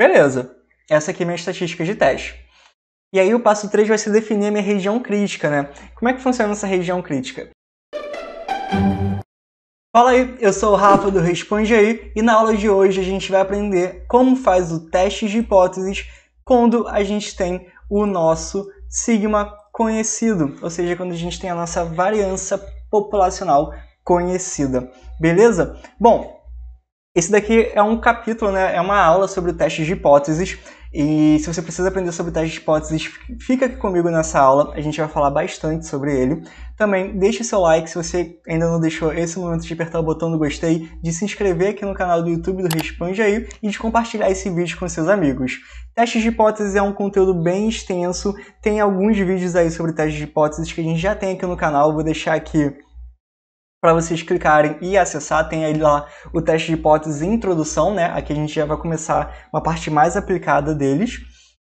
Beleza, essa aqui é minha estatística de teste. E aí o passo 3 vai ser definir a minha região crítica, né? Como é que funciona essa região crítica? Fala aí, eu sou o Rafa do Responde Aí e na aula de hoje a gente vai aprender como faz o teste de hipóteses quando a gente tem o nosso sigma conhecido, ou seja, quando a gente tem a nossa variância populacional conhecida, beleza? Bom, esse daqui é um capítulo, né? é uma aula sobre o teste de hipóteses. E se você precisa aprender sobre testes teste de hipóteses, fica aqui comigo nessa aula, a gente vai falar bastante sobre ele. Também deixe seu like se você ainda não deixou esse momento de apertar o botão do gostei, de se inscrever aqui no canal do YouTube do Responde Aí e de compartilhar esse vídeo com seus amigos. Testes de hipóteses é um conteúdo bem extenso, tem alguns vídeos aí sobre testes de hipóteses que a gente já tem aqui no canal, vou deixar aqui para vocês clicarem e acessar, tem aí lá o teste de hipóteses e introdução, né? Aqui a gente já vai começar uma parte mais aplicada deles.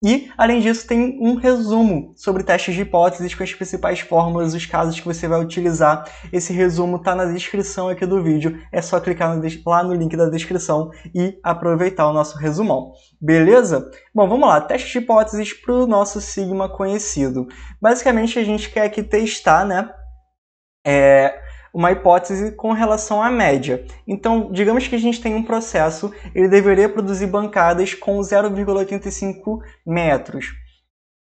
E, além disso, tem um resumo sobre testes de hipóteses com as principais fórmulas, os casos que você vai utilizar. Esse resumo está na descrição aqui do vídeo, é só clicar no, lá no link da descrição e aproveitar o nosso resumão. Beleza? Bom, vamos lá, teste de hipóteses para o nosso sigma conhecido. Basicamente, a gente quer aqui testar, né? É, uma hipótese com relação à média. Então, digamos que a gente tem um processo, ele deveria produzir bancadas com 0,85 metros.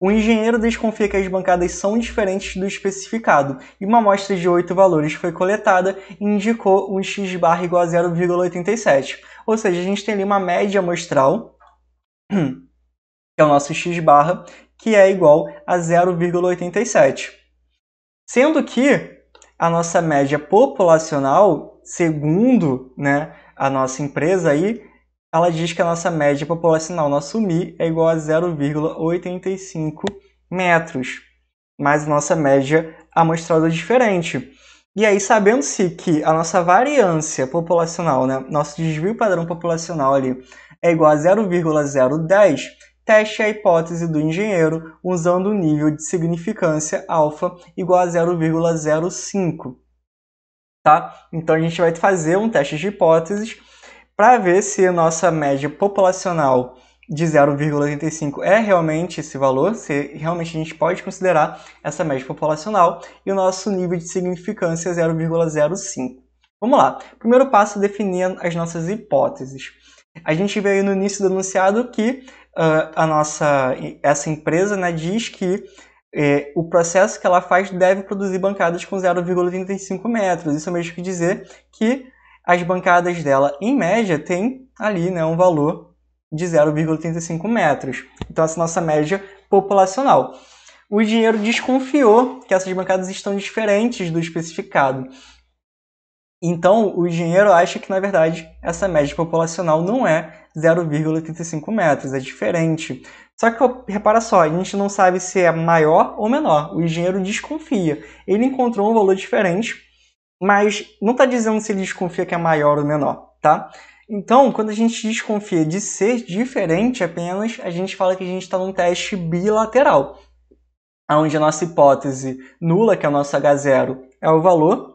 O engenheiro desconfia que as bancadas são diferentes do especificado, e uma amostra de oito valores foi coletada e indicou um x bar igual a 0,87. Ou seja, a gente tem ali uma média amostral, que é o nosso x barra, que é igual a 0,87. Sendo que a nossa média populacional, segundo né, a nossa empresa aí, ela diz que a nossa média populacional, nosso Mi, é igual a 0,85 metros. Mas a nossa média amostral é diferente. E aí, sabendo-se que a nossa variância populacional, né, nosso desvio padrão populacional ali, é igual a 0,010, Teste a hipótese do engenheiro usando o nível de significância alfa igual a 0,05. Tá? Então a gente vai fazer um teste de hipóteses para ver se a nossa média populacional de 0,85 é realmente esse valor, se realmente a gente pode considerar essa média populacional e o nosso nível de significância é 0,05. Vamos lá. Primeiro passo é definir as nossas hipóteses. A gente vê aí no início do anunciado que uh, a nossa, essa empresa né, diz que é, o processo que ela faz deve produzir bancadas com 0,35 metros. Isso mesmo que dizer que as bancadas dela, em média, tem ali né, um valor de 0,35 metros. Então, essa é a nossa média populacional. O dinheiro desconfiou que essas bancadas estão diferentes do especificado. Então, o engenheiro acha que, na verdade, essa média populacional não é 0,35 metros, é diferente. Só que repara só, a gente não sabe se é maior ou menor. O engenheiro desconfia. Ele encontrou um valor diferente, mas não está dizendo se ele desconfia que é maior ou menor, tá? Então, quando a gente desconfia de ser diferente apenas, a gente fala que a gente está num teste bilateral, onde a nossa hipótese nula, que é o nosso H0, é o valor,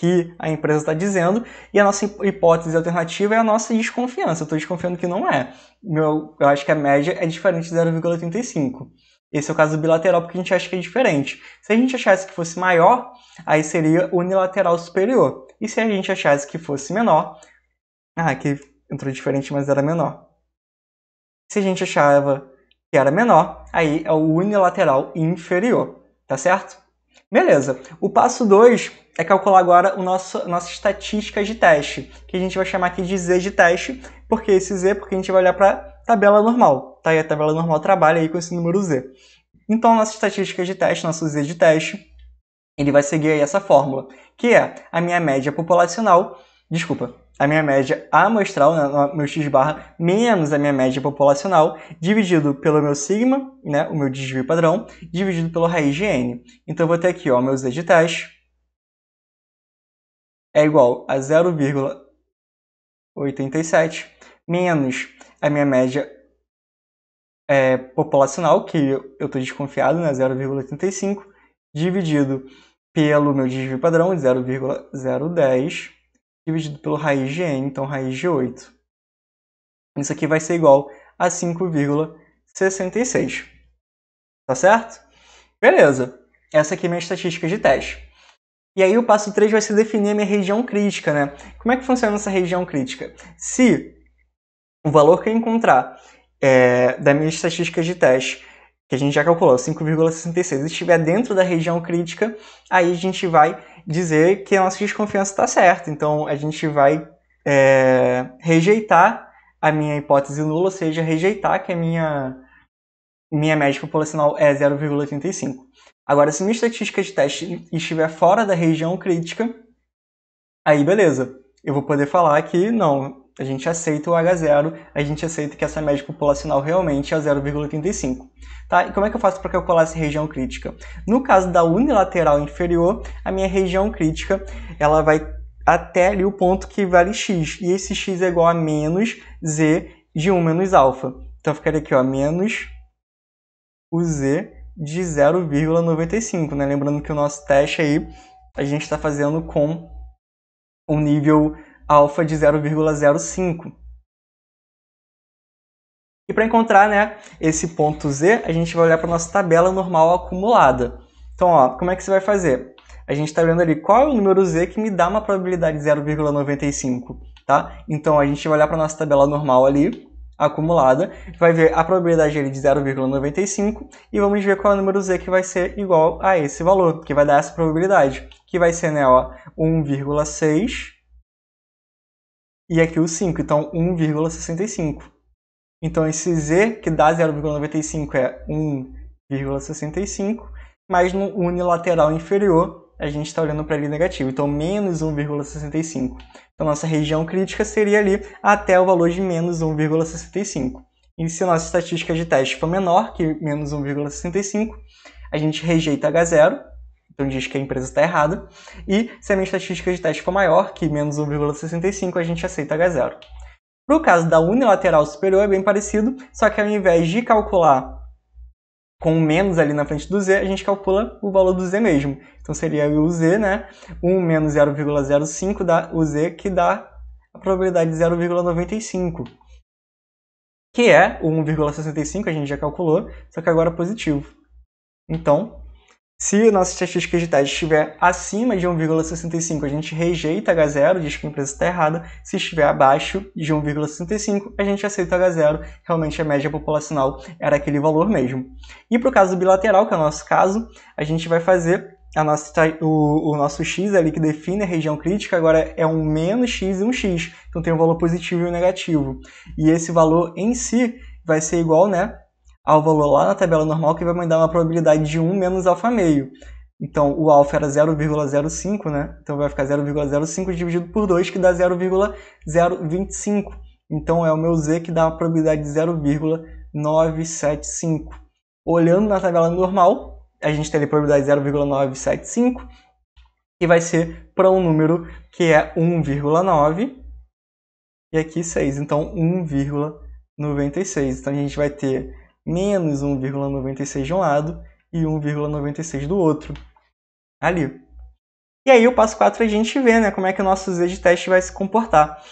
que a empresa está dizendo, e a nossa hipótese alternativa é a nossa desconfiança. Eu estou desconfiando que não é. Meu, eu acho que a média é diferente de 0,85. Esse é o caso bilateral, porque a gente acha que é diferente. Se a gente achasse que fosse maior, aí seria unilateral superior. E se a gente achasse que fosse menor, ah, aqui entrou diferente, mas era menor. Se a gente achava que era menor, aí é o unilateral inferior, tá certo? Beleza. O passo 2 é calcular agora o nosso, nossa estatística de teste, que a gente vai chamar aqui de Z de teste, porque esse Z, porque a gente vai olhar para tabela normal, tá? a tabela normal trabalha aí com esse número Z. Então, nossa estatística de teste, nosso Z de teste, ele vai seguir aí essa fórmula, que é a minha média populacional Desculpa, a minha média amostral, né, meu x barra, menos a minha média populacional, dividido pelo meu sigma, né, o meu desvio padrão, dividido pelo raiz de n. Então, eu vou ter aqui, ó, meus editais é igual a 0,87 menos a minha média é, populacional, que eu estou desconfiado, né, 0,85, dividido pelo meu desvio padrão, 0,010, dividido pelo raiz de n, então raiz de 8. Isso aqui vai ser igual a 5,66. Tá certo? Beleza. Essa aqui é minha estatística de teste. E aí o passo 3 vai ser definir a minha região crítica, né? Como é que funciona essa região crítica? Se o valor que eu encontrar é, da minha estatística de teste que a gente já calculou, 5,66, estiver dentro da região crítica, aí a gente vai dizer que a nossa desconfiança está certa. Então a gente vai é, rejeitar a minha hipótese nula, ou seja, rejeitar que a minha, minha média populacional é 0,85. Agora, se minha estatística de teste estiver fora da região crítica, aí beleza. Eu vou poder falar que não, a gente aceita o H0, a gente aceita que essa média populacional realmente é 0,35. Tá? E como é que eu faço para calcular essa região crítica? No caso da unilateral inferior, a minha região crítica ela vai até ali o ponto que vale x, e esse x é igual a menos z de 1 menos alfa. Então ficaria aqui, ó, menos o z de 0,95, né? Lembrando que o nosso teste aí a gente está fazendo com um nível alfa de 0,05. E para encontrar né, esse ponto Z, a gente vai olhar para a nossa tabela normal acumulada. Então, ó, como é que você vai fazer? A gente está vendo ali qual é o número Z que me dá uma probabilidade de 0,95. Tá? Então, a gente vai olhar para a nossa tabela normal ali, acumulada, vai ver a probabilidade ali de 0,95 e vamos ver qual é o número Z que vai ser igual a esse valor, que vai dar essa probabilidade, que vai ser né, 1,6 e aqui o 5, então 1,65. Então esse z que dá 0,95 é 1,65, mas no unilateral inferior a gente está olhando para ele negativo, então menos 1,65. Então nossa região crítica seria ali até o valor de menos 1,65. E se nossa estatística de teste for menor que menos 1,65, a gente rejeita H0 então diz que a empresa está errada. E se a minha estatística de teste for maior, que menos 1,65, a gente aceita H0. Para o caso da unilateral superior é bem parecido, só que ao invés de calcular com o menos ali na frente do z, a gente calcula o valor do z mesmo. Então seria o z, né? 1 menos 0,05 dá o z, que dá a probabilidade de 0,95. Que é o 1,65, a gente já calculou, só que agora é positivo. Então, se a nossa estatística de teste estiver acima de 1,65, a gente rejeita H0, diz que a empresa está errada. Se estiver abaixo de 1,65, a gente aceita H0. Realmente a média populacional era aquele valor mesmo. E para o caso bilateral, que é o nosso caso, a gente vai fazer a nossa, o, o, nosso x ali que define a região crítica agora é um menos x e um x. Então tem um valor positivo e um negativo. E esse valor em si vai ser igual, né? ao valor lá na tabela normal que vai me dar uma probabilidade de 1 menos alfa meio. Então, o alfa era 0,05, né? Então, vai ficar 0,05 dividido por 2, que dá 0,025. Então, é o meu Z que dá uma probabilidade de 0,975. Olhando na tabela normal, a gente teria a probabilidade de 0,975, que vai ser para um número que é 1,9, e aqui 6. Então, 1,96. Então, a gente vai ter menos 1,96 de um lado e 1,96 do outro. Ali. E aí o passo 4 é a gente vê né, como é que o nosso Z de teste vai se comportar.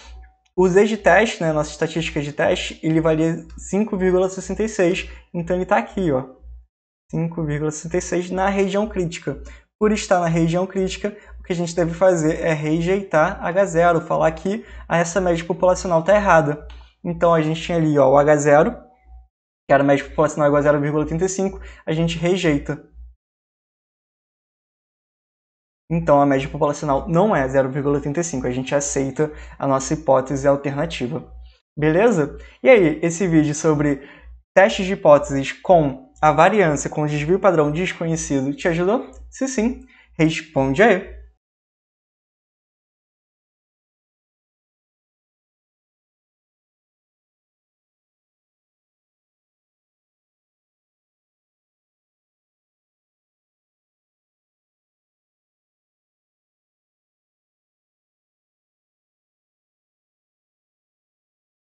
O Z de teste, né, nossa estatística de teste, ele valia 5,66, então ele está aqui, ó. 5,66 na região crítica. Por estar na região crítica, o que a gente deve fazer é rejeitar H0, falar que essa média populacional está errada. Então a gente tinha ali ó, o H0, que era médio populacional igual a 0,35, a gente rejeita. Então a média populacional não é 0,35, a gente aceita a nossa hipótese alternativa. Beleza? E aí, esse vídeo sobre testes de hipóteses com a variância com desvio padrão desconhecido te ajudou? Se sim, responde aí!